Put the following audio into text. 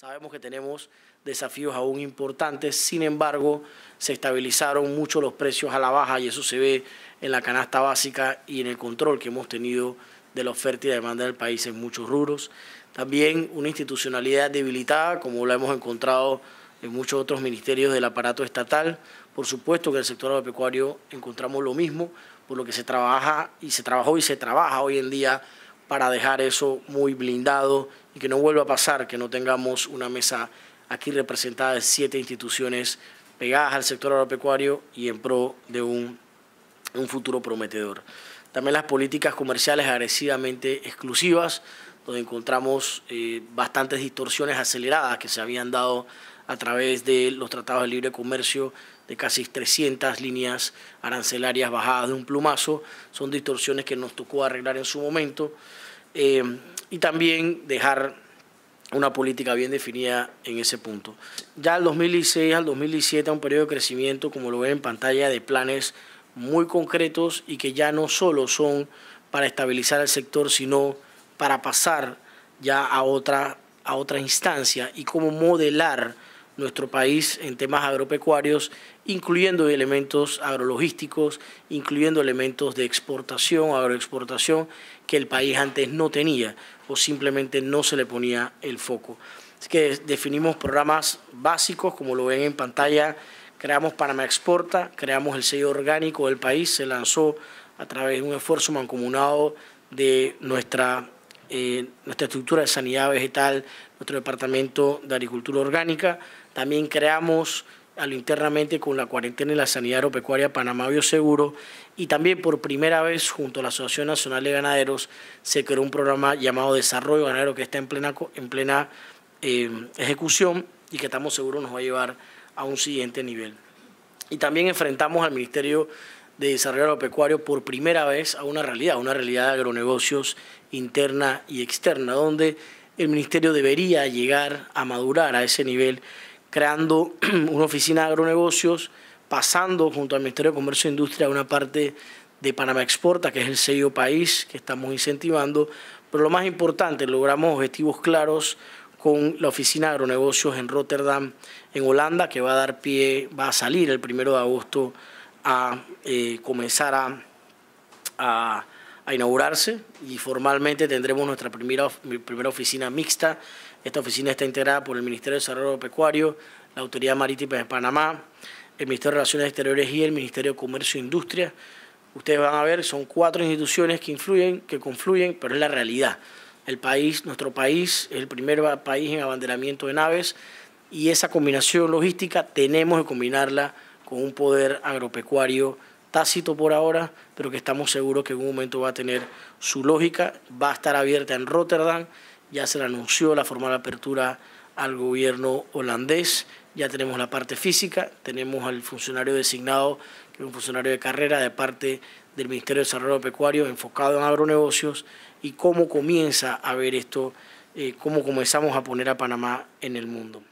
Sabemos que tenemos desafíos aún importantes, sin embargo, se estabilizaron mucho los precios a la baja y eso se ve en la canasta básica y en el control que hemos tenido de la oferta y la demanda del país en muchos rubros. También una institucionalidad debilitada, como la hemos encontrado en muchos otros ministerios del aparato estatal. Por supuesto que en el sector agropecuario encontramos lo mismo, por lo que se trabaja y se trabajó y se trabaja hoy en día para dejar eso muy blindado y que no vuelva a pasar que no tengamos una mesa aquí representada de siete instituciones pegadas al sector agropecuario y en pro de un, futuro prometedor. También las políticas comerciales agresivamente exclusivas, donde encontramos eh, bastantes distorsiones aceleradas que se habían dado a través de los tratados de libre comercio de casi 300 líneas arancelarias bajadas de un plumazo. Son distorsiones que nos tocó arreglar en su momento. Eh, y también dejar una política bien definida en ese punto. Ya el 2006 al 2017, un periodo de crecimiento, como lo ven en pantalla, de planes muy concretos y que ya no solo son para estabilizar el sector, sino para pasar ya a otra, a otra instancia y cómo modelar nuestro país en temas agropecuarios, incluyendo elementos agrologísticos, incluyendo elementos de exportación, agroexportación, que el país antes no tenía o simplemente no se le ponía el foco. Así que definimos programas básicos, como lo ven en pantalla, creamos Panamá Exporta, creamos el sello orgánico del país, se lanzó a través de un esfuerzo mancomunado de nuestra eh, nuestra estructura de sanidad vegetal, nuestro departamento de agricultura orgánica. También creamos a lo internamente con la cuarentena y la sanidad agropecuaria Panamá Bioseguro y también por primera vez junto a la Asociación Nacional de Ganaderos se creó un programa llamado Desarrollo Ganadero que está en plena, eh, ejecución y que estamos seguros nos va a llevar a un siguiente nivel. Y también enfrentamos al Ministerio de desarrollo agropecuario por primera vez a una realidad, una realidad de agronegocios interna y externa, donde el ministerio debería llegar a madurar a ese nivel, creando una oficina de agronegocios, pasando junto al Ministerio de Comercio e Industria a una parte de Panamá Exporta, que es el sello país que estamos incentivando, pero lo más importante, logramos objetivos claros con la oficina de agronegocios en Rotterdam, en Holanda, que va a dar pie, va a salir el primero de agosto a eh, comenzar a, inaugurarse y formalmente tendremos nuestra primera, primera oficina mixta. Esta oficina está integrada por el Ministerio de Desarrollo Pecuario, la Autoridad Marítima de Panamá, el Ministerio de Relaciones Exteriores y el Ministerio de Comercio e Industria. Ustedes van a ver, son cuatro instituciones que influyen, que confluyen, pero es la realidad. El país, nuestro país, es el primer país en abanderamiento de naves y esa combinación logística tenemos que combinarla con un poder agropecuario tácito por ahora, pero que estamos seguros que en un momento va a tener su lógica, va a estar abierta en Rotterdam, ya se le anunció la formal apertura al gobierno holandés, ya tenemos la parte física, tenemos al funcionario designado, que es un funcionario de carrera de parte del Ministerio de Desarrollo Pecuario enfocado en agronegocios y cómo comienza a ver esto, eh, cómo comenzamos a poner a Panamá en el mundo.